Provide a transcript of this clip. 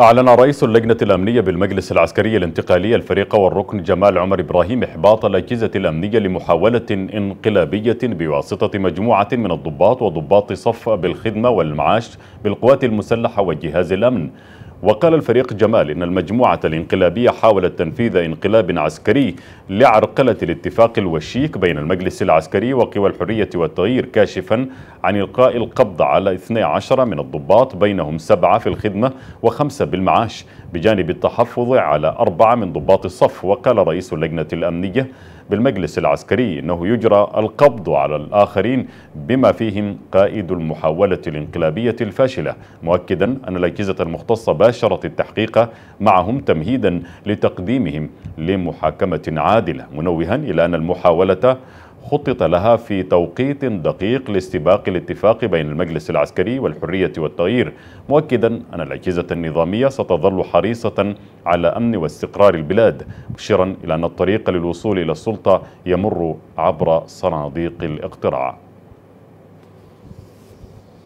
أعلن رئيس اللجنة الأمنية بالمجلس العسكري الانتقالي الفريق والركن جمال عمر إبراهيم إحباط الأجهزة الأمنية لمحاولة انقلابية بواسطة مجموعة من الضباط وضباط صف بالخدمة والمعاش بالقوات المسلحة وجهاز الأمن وقال الفريق جمال إن المجموعة الانقلابية حاولت تنفيذ انقلاب عسكري لعرقلة الاتفاق الوشيك بين المجلس العسكري وقوى الحرية والتغيير كاشفا عن إلقاء القبض على 12 من الضباط بينهم سبعة في الخدمة وخمسة بالمعاش بجانب التحفظ على أربعة من ضباط الصف وقال رئيس اللجنة الأمنية بالمجلس العسكري أنه يجرى القبض على الآخرين بما فيهم قائد المحاولة الانقلابية الفاشلة مؤكدا أن الأجهزة المختصة باشرت التحقيق معهم تمهيدا لتقديمهم لمحاكمة عادلة منوها إلى أن المحاولة خطط لها في توقيت دقيق لاستباق الاتفاق بين المجلس العسكري والحرية والتغيير مؤكدا أن الأجهزة النظامية ستظل حريصة على أمن واستقرار البلاد مشيرا إلى أن الطريق للوصول إلى السلطة يمر عبر صناديق الاقتراع